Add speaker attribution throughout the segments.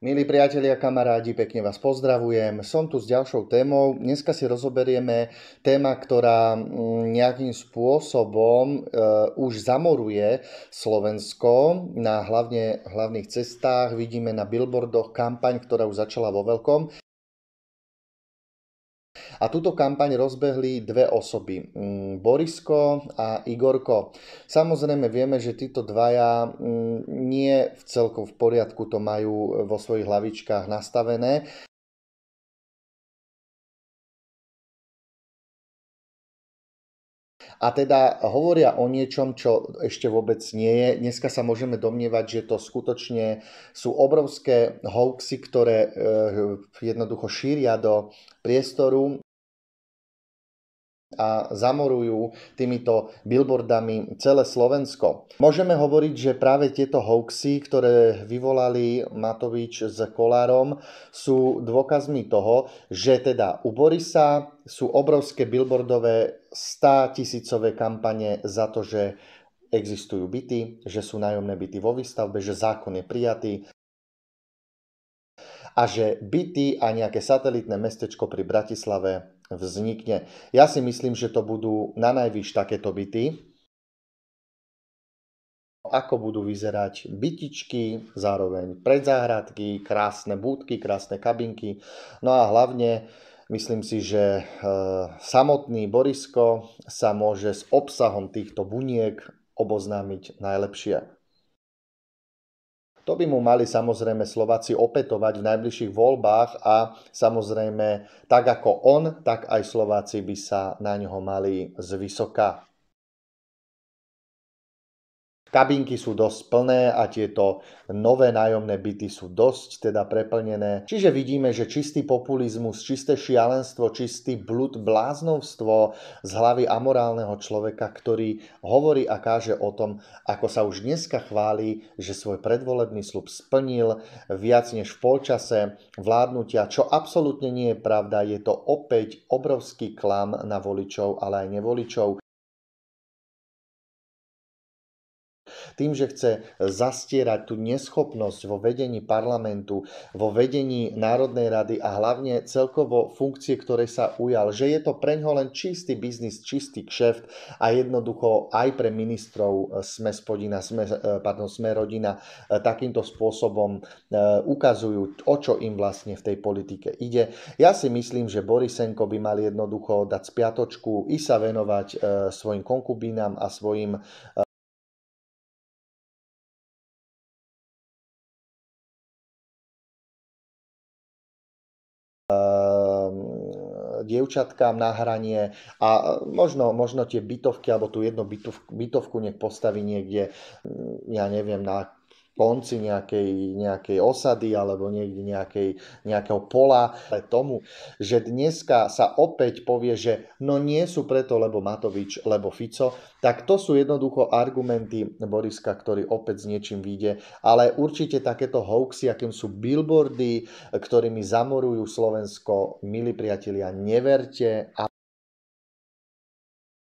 Speaker 1: Milí priatelia, kamarádi, pekne vás pozdravujem. Som tu s ďalšou témou. Dneska si rozoberieme téma, ktorá mm, nejakým spôsobom e, už zamoruje Slovensko na hlavne hlavných cestách. Vidíme na billboardoch kampaň, ktorá už začala vo veľkom. A túto kampaň rozbehli dve osoby, mm, Borisko a Igorko. Samozrejme vieme, že títo dvaja mm, nie v celkom v poriadku to majú vo svojich hlavičkách nastavené. a teda hovoria o niečom, čo ešte vôbec nie je. Dneska sa môžeme domnievať, že to skutočne sú obrovské hoaxy, ktoré eh, jednoducho šíria do priestoru a zamorujú týmito billboardami celé Slovensko. Môžeme hovoriť, že práve tieto hoaxy, ktoré vyvolali Matovič s Kolárom, sú dôkazmi toho, že teda u Borisa sú obrovské billboardové 100 tisícové kampane za to, že existujú byty, že sú nájomné byty vo výstavbe, že zákon je prijatý, a že byty a nejaké satelitné mestečko pri Bratislave vznikne. Ja si myslím, že to budú na najvyš takéto byty. Ako budú vyzerať bytičky, zároveň predzáhradky, krásne búdky, krásne kabinky. No a hlavne Myslím si, že e, samotný Borisko sa môže s obsahom týchto buniek oboznámiť najlepšie. To by mu mali samozrejme Slováci opätovať v najbližších voľbách a samozrejme tak ako on, tak aj Slováci by sa na ňoho mali zvysoka Kabinky sú dosť plné a tieto nové nájomné byty sú dosť teda preplnené. Čiže vidíme, že čistý populizmus, čisté šialenstvo, čistý blud, bláznovstvo z hlavy amorálneho človeka, ktorý hovorí a káže o tom, ako sa už dneska chváli, že svoj predvolebný slub splnil viac než v polčase vládnutia, čo absolútne nie je pravda. Je to opäť obrovský klam na voličov, ale aj nevoličov. tým, že chce zastierať tú neschopnosť vo vedení parlamentu, vo vedení Národnej rady a hlavne celkovo funkcie, ktoré sa ujal, že je to preňho len čistý biznis, čistý kšeft a jednoducho aj pre ministrov e, sme spodina, sme, e, pardon, sme rodina e, takýmto spôsobom ukazujú, o čo im vlastne v tej politike ide. Ja si myslím, že Borisenko by mal jednoducho dať spiatočku i sa venovať svojim konkubínam a svojim dievčatkám na hranie a e, možno, možno tie bytovky alebo tú jednu bytov, bytovku nech postaví niekde, mm, ja neviem, na konci nejakej, nejakej osady alebo niekde nejakej, nejakého pola, ale tomu, že dneska sa opäť povie, že no nie sú preto, lebo Matovič, lebo Fico, tak to sú jednoducho argumenty Boriska, ktorý opäť s niečím vyjde, ale určite takéto hoaxy, akým sú billboardy, ktorými zamorujú Slovensko, milí priatelia, neverte a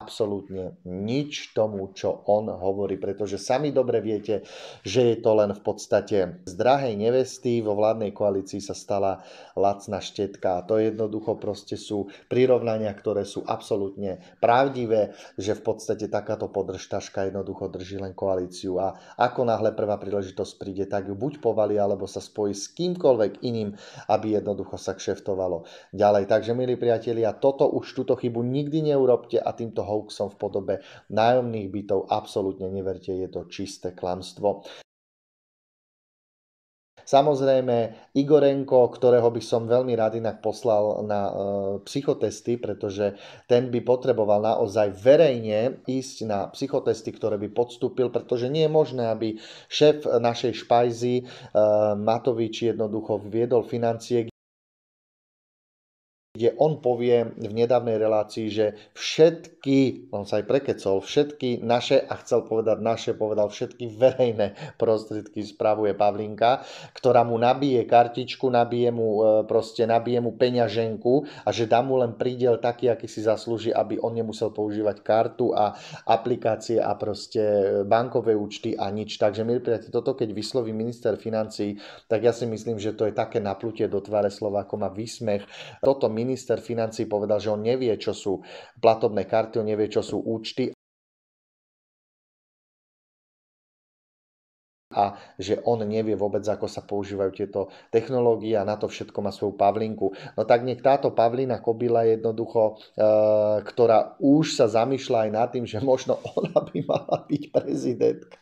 Speaker 1: absolútne nič tomu, čo on hovorí, pretože sami dobre viete, že je to len v podstate z drahej nevesty vo vládnej koalícii sa stala lacná štetka. To jednoducho proste sú prirovnania, ktoré sú absolútne pravdivé, že v podstate takáto podržtaška jednoducho drží len koalíciu a ako náhle prvá príležitosť príde, tak ju buď povali, alebo sa spojí s kýmkoľvek iným, aby jednoducho sa kšeftovalo ďalej. Takže milí priatelia, toto už túto chybu nikdy neurobte a týmto ho hoaxom v podobe nájomných bytov. Absolútne neverte, je to čisté klamstvo. Samozrejme, Igorenko, ktorého by som veľmi rád inak poslal na e, psychotesty, pretože ten by potreboval naozaj verejne ísť na psychotesty, ktoré by podstúpil, pretože nie je možné, aby šéf našej špajzy e, Matovič jednoducho viedol financie, kde on povie v nedávnej relácii, že všetky, on sa aj prekecol, všetky naše, a chcel povedať naše, povedal všetky verejné prostriedky spravuje Pavlinka, ktorá mu nabije kartičku, nabije mu, e, proste nabije mu peňaženku a že dá mu len prídel taký, aký si zaslúži, aby on nemusel používať kartu a aplikácie a proste e, bankové účty a nič. Takže, milí priatelia, toto keď vysloví minister financí, tak ja si myslím, že to je také naplutie do tváre Slovákom a výsmech. Toto min minister financí povedal, že on nevie, čo sú platobné karty, on nevie, čo sú účty a že on nevie vôbec, ako sa používajú tieto technológie a na to všetko má svoju pavlinku. No tak nech táto pavlina kobila jednoducho, e, ktorá už sa zamýšľa aj nad tým, že možno ona by mala byť prezidentka.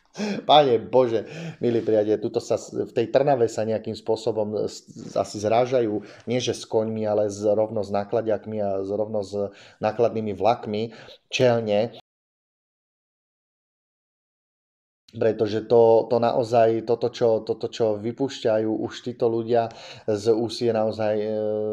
Speaker 1: Pane Bože, milí priade, tuto sa v tej Trnave sa nejakým spôsobom asi zrážajú, nie že s koňmi, ale rovno s nákladiakmi a rovno s nákladnými vlakmi čelne pretože to, to naozaj, toto čo, toto, čo vypúšťajú už títo ľudia z ús je naozaj e,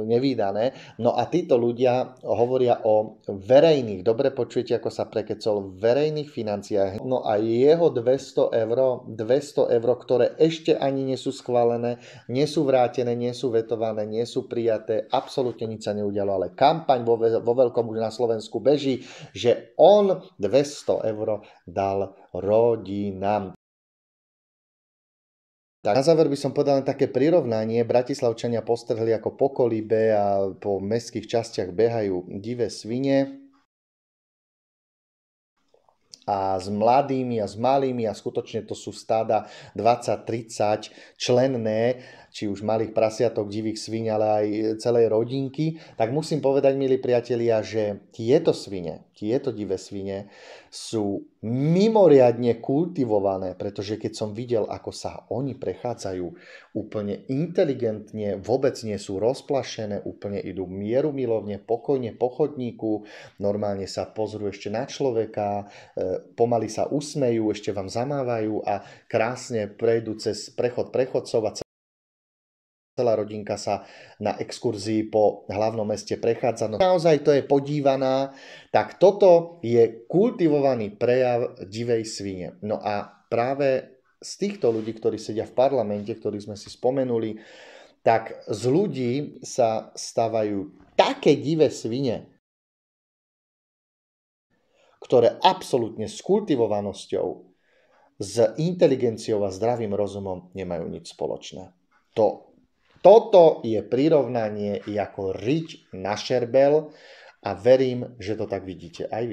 Speaker 1: nevýdané. No a títo ľudia hovoria o verejných, dobre počujete, ako sa prekecol, verejných financiách. No a jeho 200 eur, 200 eur, ktoré ešte ani nie sú schválené, nie sú vrátené, nie sú vetované, nie sú prijaté, absolútne nič sa neudialo, ale kampaň vo, vo veľkom už na Slovensku beží, že on 200 eur dal rodinám. Tak na záver by som povedal len také prirovnanie. Bratislavčania postrhli ako po kolíbe a po mestských častiach behajú divé svine. A s mladými a s malými a skutočne to sú stáda 20-30 členné či už malých prasiatok, divých svin, ale aj celej rodinky, tak musím povedať, milí priatelia, že tieto svine, tieto divé svine sú mimoriadne kultivované, pretože keď som videl, ako sa oni prechádzajú úplne inteligentne, vôbec nie sú rozplašené, úplne idú mieru milovne, pokojne po chodníku, normálne sa pozrú ešte na človeka, e, pomaly sa usmejú, ešte vám zamávajú a krásne prejdú cez prechod prechodcov a celá rodinka sa na exkurzii po hlavnom meste prechádza. No naozaj to je podívaná, tak toto je kultivovaný prejav divej svine. No a práve z týchto ľudí, ktorí sedia v parlamente, ktorých sme si spomenuli, tak z ľudí sa stávajú také divé svine, ktoré absolútne s kultivovanosťou, s inteligenciou a zdravým rozumom nemajú nič spoločné. To toto je prirovnanie ako riť na šerbel a verím, že to tak vidíte aj vy.